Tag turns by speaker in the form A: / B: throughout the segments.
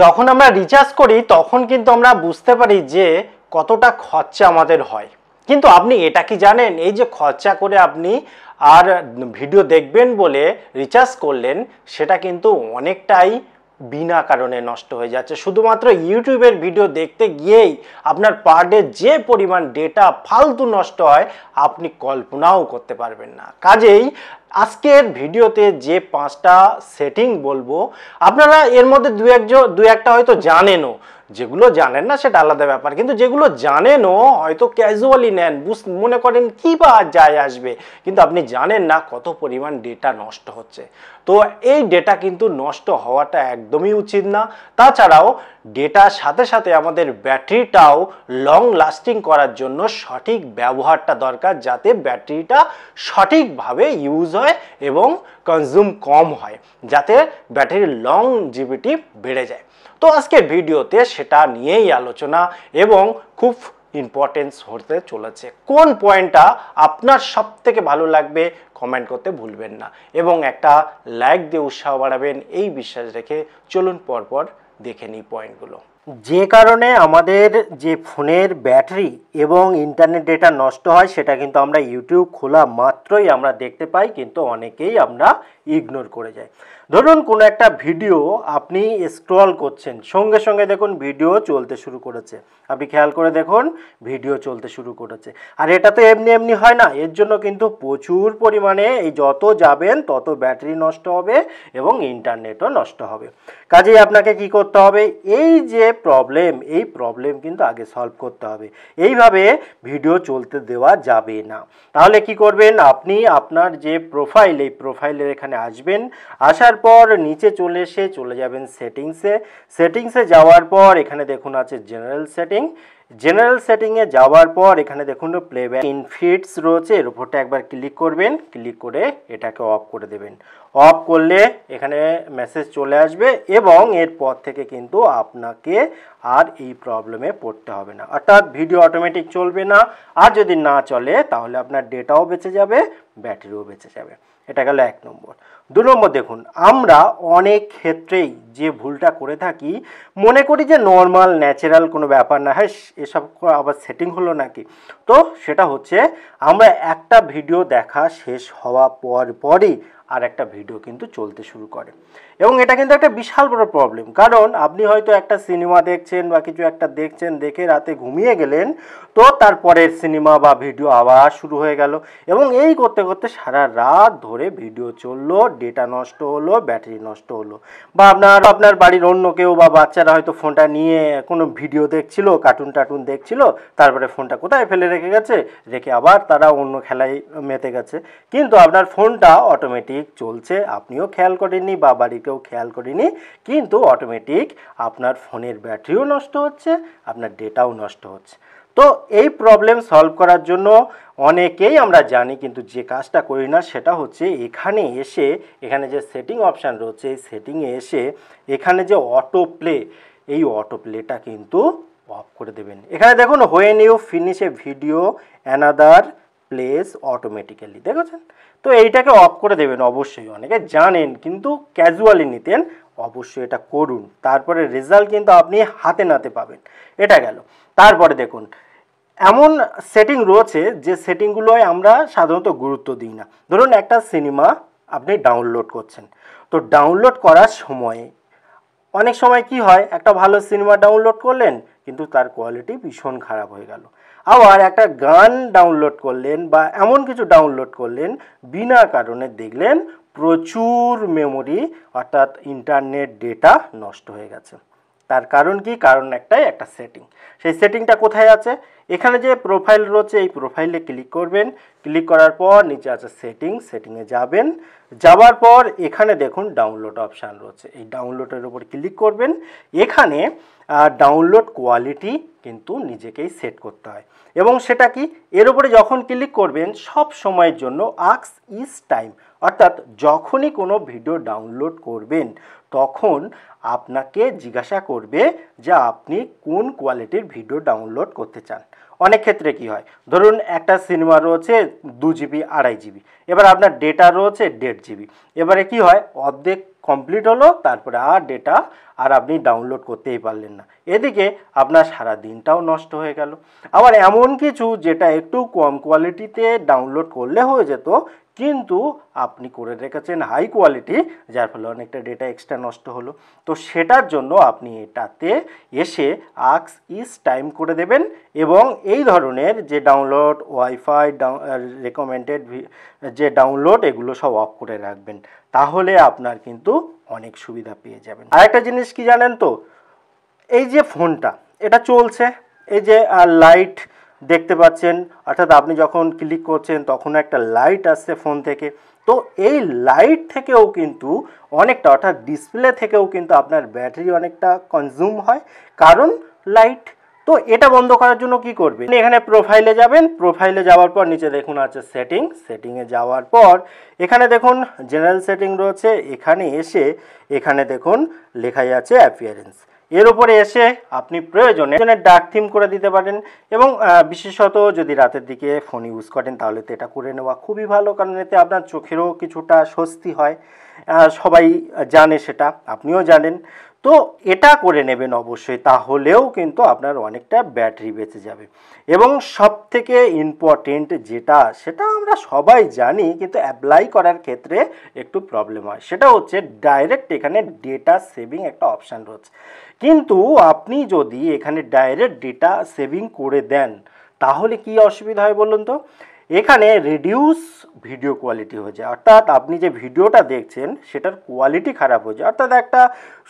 A: যখন আমরা রিচার্জ করি তখন কিন্তু আমরা বুঝতে পারি যে কতটা খরচা আমাদের হয় কিন্তু আপনি এটা কি জানেন এই যে খরচা করে আপনি আর ভিডিও দেখবেন বলে রিচার্জ করলেন সেটা কিন্তু অনেকটাই বিনা কারণে নষ্ট হয়ে যাচ্ছে শুধুমাত্র ইউটিউবের ভিডিও দেখতে গিয়েই আপনার পার ডে যে পরিমাণ ডেটা ফালতু নষ্ট হয় আপনি কল্পনাও করতে পারবেন না কাজেই আজকের ভিডিওতে যে পাঁচটা সেটিং বলবো আপনারা এর মধ্যে দু একজন দু একটা হয়তো জানেনও যেগুলো জানেন না সেটা আলাদা ব্যাপার কিন্তু যেগুলো জানেনও হয়তো ক্যাজুয়ালি নেন বুঝ মনে করেন কী বা যায় আসবে কিন্তু আপনি জানেন না কত পরিমাণ ডেটা নষ্ট হচ্ছে তো এই ডেটা কিন্তু নষ্ট হওয়াটা একদমই উচিত না তাছাড়াও ডেটার সাথে সাথে আমাদের ব্যাটারিটাও লং লাস্টিং করার জন্য সঠিক ব্যবহারটা দরকার যাতে ব্যাটারিটা সঠিকভাবে ইউজ হয় এবং কনজিউম কম হয় যাতে ব্যাটারির লং জিবিটি বেড়ে যায় তো আজকের ভিডিওতে সেটা নিয়েই আলোচনা এবং খুব ইম্পর্টেন্স হতে চলেছে কোন পয়েন্টটা আপনার সব থেকে ভালো লাগবে কমেন্ট করতে ভুলবেন না এবং একটা লাইক দিয়ে উৎসাহ বাড়াবেন এই বিশ্বাস রেখে চলুন পরপর দেখে নিই পয়েন্টগুলো যে কারণে আমাদের যে ফোনের ব্যাটারি এবং ইন্টারনেট ডেটা নষ্ট হয় সেটা কিন্তু আমরা ইউটিউব খোলা মাত্রই আমরা দেখতে পাই কিন্তু অনেকেই আমরা ইগনোর করে যাই ধরুন কোনো একটা ভিডিও আপনি স্ক্রল করছেন সঙ্গে সঙ্গে দেখুন ভিডিও চলতে শুরু করেছে আপনি খেয়াল করে দেখুন ভিডিও চলতে শুরু করেছে আর এটা তো এমনি এমনি হয় না এর জন্য কিন্তু প্রচুর পরিমাণে এই যত যাবেন তত ব্যাটারি নষ্ট হবে এবং ইন্টারনেটও নষ্ট হবে কাজেই আপনাকে কি করতে হবে এই যে প্রবলেম এই প্রবলেম কিন্তু আগে সলভ করতে হবে এইভাবে ভিডিও চলতে দেওয়া যাবে না তাহলে কি করবেন আপনি আপনার যে প্রোফাইল এই প্রোফাইলের এখানে আসবেন আসার আসার পর নিচে চলে এসে চলে যাবেন সেটিংসে সেটিংসে যাওয়ার পর এখানে দেখুন আছে জেনারেল সেটিং জেনারেল সেটিংয়ে যাওয়ার পর এখানে দেখুন প্লেব্যাক ইন রয়েছে এর উপরটা একবার ক্লিক করবেন ক্লিক করে এটাকে অফ করে দেবেন অফ করলে এখানে মেসেজ চলে আসবে এবং এরপর থেকে কিন্তু আপনাকে আর এই প্রবলেমে পড়তে হবে না অর্থাৎ ভিডিও অটোমেটিক চলবে না আর যদি না চলে তাহলে আপনার ডেটাও বেঁচে যাবে ব্যাটারিও বেঁচে যাবে এটা গেল এক নম্বর দু নম্বর দেখুন আমরা অনেক ক্ষেত্রেই যে ভুলটা করে থাকি মনে করি যে নর্মাল ন্যাচারাল কোনো ব্যাপার না হ্যাঁ এসব আবার সেটিং হলো নাকি তো সেটা হচ্ছে আমরা একটা ভিডিও দেখা শেষ হওয়া পর পরই আর একটা ভিডিও কিন্তু চলতে শুরু করে এবং এটা কিন্তু একটা বিশাল বড় প্রবলেম কারণ আপনি হয়তো একটা সিনেমা দেখছেন বা কিছু একটা দেখছেন দেখে রাতে ঘুমিয়ে গেলেন তো তারপরের সিনেমা বা ভিডিও আবার শুরু হয়ে গেল এবং এই করতে করতে সারা রাত ধরে ভিডিও চললো ডেটা নষ্ট হলো ব্যাটারি নষ্ট হলো বা আপনার আপনার বাড়ির অন্য কেউ বা বাচ্চারা হয়তো ফোনটা নিয়ে কোনো ভিডিও দেখছিল কার্টুন টার্টুন দেখছিল তারপরে ফোনটা কোথায় ফেলে রেখে গেছে রেখে আবার তারা অন্য খেলায় মেতে গেছে কিন্তু আপনার ফোনটা অটোমেটিক ঠিক চলছে আপনিও খেয়াল করেননি বা বাড়িতেও খেয়াল করেনি কিন্তু অটোমেটিক আপনার ফোনের ব্যাটারিও নষ্ট হচ্ছে আপনার ডেটাও নষ্ট হচ্ছে তো এই প্রবলেম সলভ করার জন্য অনেকেই আমরা জানি কিন্তু যে কাজটা করি না সেটা হচ্ছে এখানে এসে এখানে যে সেটিং অপশান রয়েছে এই সেটিংয়ে এসে এখানে যে অটো প্লে এই অটো প্লেটা কিন্তু অফ করে দেবেন এখানে দেখুন when you finish a video another plays automatically দেখেছেন তো এইটাকে অফ করে দেবেন অবশ্যই অনেকে জানেন কিন্তু ক্যাজুয়ালি নিতেন অবশ্যই এটা করুন তারপরে রেজাল্ট কিন্তু আপনি হাতে নাতে পাবেন এটা গেল তারপরে দেখুন এমন সেটিং রয়েছে যে সেটিংগুলোয় আমরা সাধারণত গুরুত্ব দিই না ধরুন একটা সিনেমা আপনি ডাউনলোড করছেন তো ডাউনলোড করার সময়ে অনেক সময় কি হয় একটা ভালো সিনেমা ডাউনলোড করলেন কিন্তু তার কোয়ালিটি ভীষণ খারাপ হয়ে গেল আবার একটা গান ডাউনলোড করলেন বা এমন কিছু ডাউনলোড করলেন বিনা কারণে দেখলেন প্রচুর মেমোরি অর্থাৎ ইন্টারনেট ডেটা নষ্ট হয়ে গেছে তার কারণ কি কারণ একটাই একটা সেটিং সেই সেটিংটা কোথায় আছে এখানে যে প্রোফাইল রয়েছে এই প্রোফাইলে ক্লিক করবেন ক্লিক করার পর নিচে আছে সেটিং সেটিংয়ে যাবেন যাওয়ার পর এখানে দেখুন ডাউনলোড অপশান রয়েছে এই ডাউনলোডের উপর ক্লিক করবেন এখানে ডাউনলোড কোয়ালিটি কিন্তু নিজেকেই সেট করতে হয় এবং সেটা কি এর উপরে যখন ক্লিক করবেন সব সময়ের জন্য আক্স ইজ টাইম অর্থাৎ যখনই কোনো ভিডিও ডাউনলোড করবেন তখন আপনাকে জিজ্ঞাসা করবে যে আপনি কোন কোয়ালিটির ভিডিও ডাউনলোড করতে চান অনেক ক্ষেত্রে কি হয় ধরুন একটা সিনেমা রয়েছে দু জিবি আড়াই জিবি এবার আপনার ডেটা রয়েছে দেড় জিবি এবারে কি হয় অর্ধেক কমপ্লিট হলো তারপরে আর ডেটা আর আপনি ডাউনলোড করতেই পারলেন না এদিকে আপনার সারা দিনটাও নষ্ট হয়ে গেল আবার এমন কিছু যেটা একটু কম কোয়ালিটিতে ডাউনলোড করলে হয়ে যেত কিন্তু আপনি করে রেখেছেন হাই কোয়ালিটি যার ফলে অনেকটা ডেটা এক্সট্রা নষ্ট হলো তো সেটার জন্য আপনি এটাতে এসে আক্স ইস টাইম করে দেবেন এবং এই ধরনের যে ডাউনলোড ওয়াইফাই রেকমেন্ডেড যে ডাউনলোড এগুলো সব অফ করে রাখবেন তাহলে আপনার কিন্তু অনেক সুবিধা পেয়ে যাবেন আরেকটা জিনিস কি জানেন তো এই যে ফোনটা এটা চলছে এই যে লাইট দেখতে পাচ্ছেন অর্থাৎ আপনি যখন ক্লিক করছেন তখন একটা লাইট আসছে ফোন থেকে তো এই লাইট থেকেও কিন্তু অনেকটা অর্থাৎ ডিসপ্লে থেকেও কিন্তু আপনার ব্যাটারি অনেকটা কনজিউম হয় কারণ লাইট তো এটা বন্ধ করার জন্য কি করবে এখানে প্রোফাইলে যাবেন প্রোফাইলে যাওয়ার পর নিচে দেখুন আছে সেটিং সেটিংয়ে যাওয়ার পর এখানে দেখুন জেনারেল সেটিং রয়েছে এখানে এসে এখানে দেখুন লেখাই আছে অ্যাপিয়ারেন্স এর উপরে এসে আপনি প্রয়োজনে ডার্ক থিম করে দিতে পারেন এবং বিশেষত যদি রাতের দিকে ফোন ইউজ করেন তাহলে তো এটা করে নেওয়া খুবই ভালো কারণ এতে আপনার চোখেরও কিছুটা স্বস্তি হয় সবাই জানে সেটা আপনিও জানেন তো এটা করে নেবেন অবশ্যই তাহলেও কিন্তু আপনার অনেকটা ব্যাটারি বেঁচে যাবে এবং সব থেকে ইম্পর্টেন্ট যেটা সেটা আমরা সবাই জানি কিন্তু অ্যাপ্লাই করার ক্ষেত্রে একটু প্রবলেম হয় সেটা হচ্ছে ডাইরেক্ট এখানে ডেটা সেভিং একটা অপশান রয়েছে কিন্তু আপনি যদি এখানে ডাইরেক্ট ডেটা সেভিং করে দেন তাহলে কি অসুবিধা হয় বলুন তো এখানে রিডিউস ভিডিও কোয়ালিটি হয়ে যায় অর্থাৎ আপনি যে ভিডিওটা দেখছেন সেটার কোয়ালিটি খারাপ হয়ে যায় অর্থাৎ একটা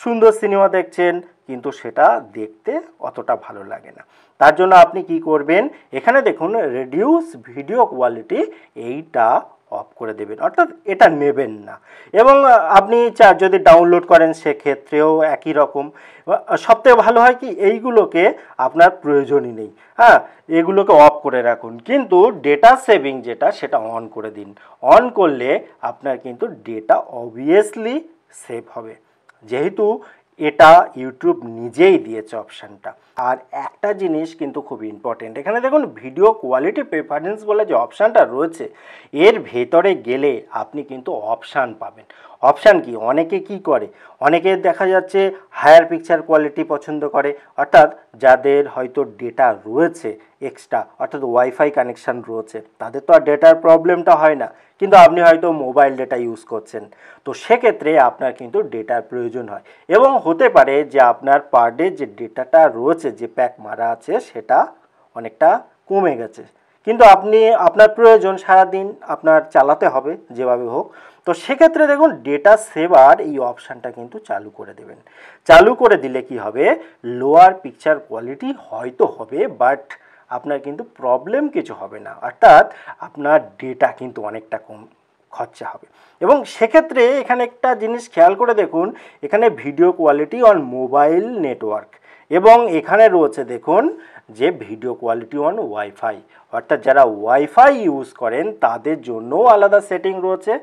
A: সুন্দর সিনেমা দেখছেন কিন্তু সেটা দেখতে অতটা ভালো লাগে না তার জন্য আপনি কি করবেন এখানে দেখুন রিডিউস ভিডিও কোয়ালিটি এইটা অফ করে দেবেন অর্থাৎ এটা নেবেন না এবং আপনি চার যদি ডাউনলোড করেন সেক্ষেত্রেও একই রকম সবথেকে ভালো হয় কি এইগুলোকে আপনার প্রয়োজনই নেই হ্যাঁ এগুলোকে অফ করে রাখুন কিন্তু ডেটা সেভিং যেটা সেটা অন করে দিন অন করলে আপনার কিন্তু ডেটা অবভিয়াসলি সেভ হবে যেহেতু এটা ইউটিউব নিজেই দিয়েছে অপশানটা আর একটা জিনিস কিন্তু খুব ইম্পর্টেন্ট এখানে দেখুন ভিডিও কোয়ালিটি প্রেফারেন্স বলে যে অপশানটা রয়েছে এর ভেতরে গেলে আপনি কিন্তু অপশান পাবেন অপশান কি অনেকে কি করে অনেকে দেখা যাচ্ছে হায়ার পিকচার কোয়ালিটি পছন্দ করে অর্থাৎ যাদের হয়তো ডেটা রয়েছে এক্সট্রা অর্থাৎ ওয়াইফাই কানেকশান রয়েছে তাদের তো আর ডেটার প্রবলেমটা হয় না কিন্তু আপনি হয়তো মোবাইল ডেটা ইউজ করছেন তো সেক্ষেত্রে আপনার কিন্তু ডেটার প্রয়োজন হয় এবং হতে পারে যে আপনার পার ডে যে ডেটাটা রয়েছে যে প্যাক মারা আছে সেটা অনেকটা কমে গেছে কিন্তু আপনি আপনার প্রয়োজন সারাদিন আপনার চালাতে হবে যেভাবে হোক তো সেক্ষেত্রে দেখুন ডেটা সেভার এই অপশানটা কিন্তু চালু করে দেবেন চালু করে দিলে কি হবে লোয়ার পিকচার কোয়ালিটি হয়তো হবে বাট আপনার কিন্তু প্রবলেম কিছু হবে না অর্থাৎ আপনার ডেটা কিন্তু অনেকটা কম খরচা হবে এবং সেক্ষেত্রে এখানে একটা জিনিস খেয়াল করে দেখুন এখানে video quality on mobile network এবং এখানে রয়েছে দেখুন যে ভিডিও কোয়ালিটি অন ওয়াইফাই অর্থাৎ যারা ওয়াইফাই ইউজ করেন তাদের জন্যও আলাদা সেটিং রয়েছে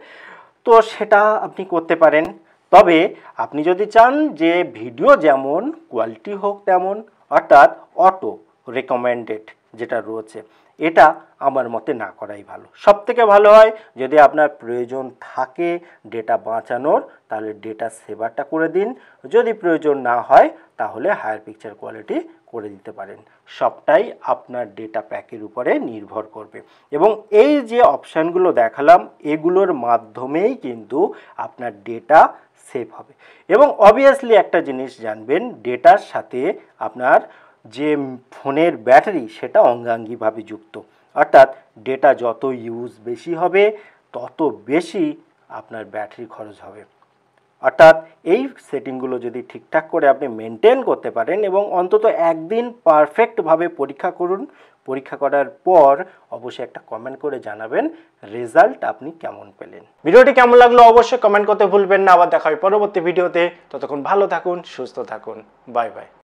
A: তো সেটা আপনি করতে পারেন তবে আপনি যদি চান যে ভিডিও যেমন কোয়ালিটি হোক তেমন অর্থাৎ অটো রেকমেন্ডেড যেটা রয়েছে এটা আমার মতে না করাই ভালো সব থেকে ভালো হয় যদি আপনার প্রয়োজন থাকে ডেটা বাঁচানোর তাহলে ডেটা সেভারটা করে দিন যদি প্রয়োজন না হয় তাহলে হায়ার পিকচার কোয়ালিটি করে দিতে পারেন সবটাই আপনার ডেটা প্যাকের উপরে নির্ভর করবে এবং এই যে অপশানগুলো দেখালাম এগুলোর মাধ্যমেই কিন্তু আপনার ডেটা সেভ হবে এবং অবভিয়াসলি একটা জিনিস জানবেন ডেটার সাথে আপনার যে ফোনের ব্যাটারি সেটা অঙ্গাঙ্গিভাবে যুক্ত অর্থাৎ ডেটা যত ইউজ বেশি হবে তত বেশি আপনার ব্যাটারি খরচ হবে অর্থাৎ এই সেটিংগুলো যদি ঠিকঠাক করে আপনি মেনটেন করতে পারেন এবং অন্তত একদিন পারফেক্টভাবে পরীক্ষা করুন পরীক্ষা করার পর অবশ্যই একটা কমেন্ট করে জানাবেন রেজাল্ট আপনি কেমন পেলেন ভিডিওটি কেমন লাগলো অবশ্যই কমেন্ট করতে ভুলবেন না আবার দেখা হয় পরবর্তী ভিডিওতে ততক্ষণ ভালো থাকুন সুস্থ থাকুন বাই বাই